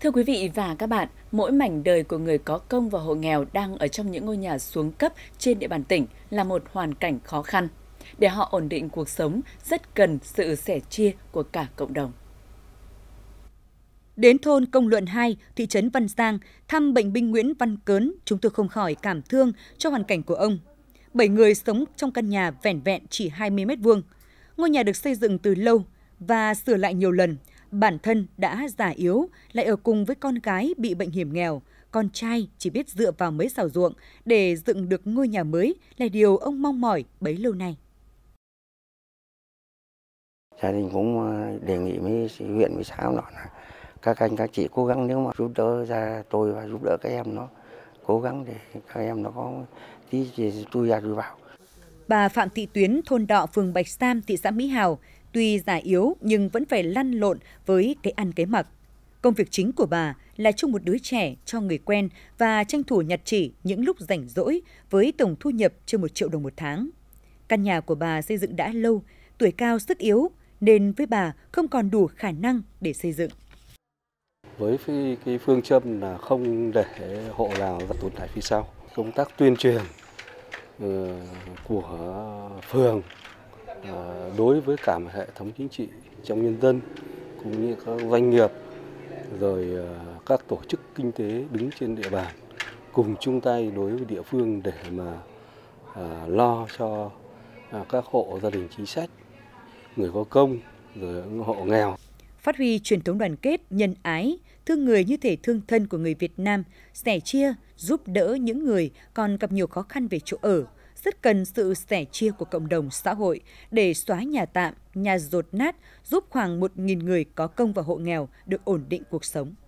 Thưa quý vị và các bạn, mỗi mảnh đời của người có công và hộ nghèo đang ở trong những ngôi nhà xuống cấp trên địa bàn tỉnh là một hoàn cảnh khó khăn. Để họ ổn định cuộc sống, rất cần sự sẻ chia của cả cộng đồng. Đến thôn Công Luận 2, thị trấn Văn Giang, thăm bệnh binh Nguyễn Văn Cớn, chúng tôi không khỏi cảm thương cho hoàn cảnh của ông. Bảy người sống trong căn nhà vẻn vẹn chỉ 20 mét vuông. Ngôi nhà được xây dựng từ lâu và sửa lại nhiều lần – bản thân đã già yếu, lại ở cùng với con gái bị bệnh hiểm nghèo, con trai chỉ biết dựa vào mấy xào ruộng để dựng được ngôi nhà mới là điều ông mong mỏi bấy lâu nay. Gia đình cũng đề nghị với huyện với xã nọ là các anh các chị cố gắng nếu mà giúp đỡ ra tôi và giúp đỡ các em nó cố gắng để các em nó có tí tôi ra tôi vào. Bà Phạm Thị Tuyến, thôn Đọ, phường Bạch Sam, thị xã Mỹ Hào, Tuy già yếu nhưng vẫn phải lăn lộn với cái ăn cái mặc. Công việc chính của bà là chung một đứa trẻ cho người quen và tranh thủ nhặt chỉ những lúc rảnh rỗi với tổng thu nhập trên một triệu đồng một tháng. Căn nhà của bà xây dựng đã lâu, tuổi cao sức yếu nên với bà không còn đủ khả năng để xây dựng. Với cái phương châm là không để hộ nào tồn tại phía sau, công tác tuyên truyền ờ, của phường Ờ, đối với cả một hệ thống chính trị trong nhân dân cũng như các doanh nghiệp rồi ờ, các tổ chức kinh tế đứng trên địa bàn cùng chung tay đối với địa phương để mà ờ, lo cho các hộ gia đình chính sách, người có công, rồi hộ nghèo. Phát huy truyền thống đoàn kết, nhân ái, thương người như thể thương thân của người Việt Nam, sẻ chia, giúp đỡ những người còn gặp nhiều khó khăn về chỗ ở, rất cần sự sẻ chia của cộng đồng xã hội để xóa nhà tạm, nhà rột nát, giúp khoảng 1.000 người có công và hộ nghèo được ổn định cuộc sống.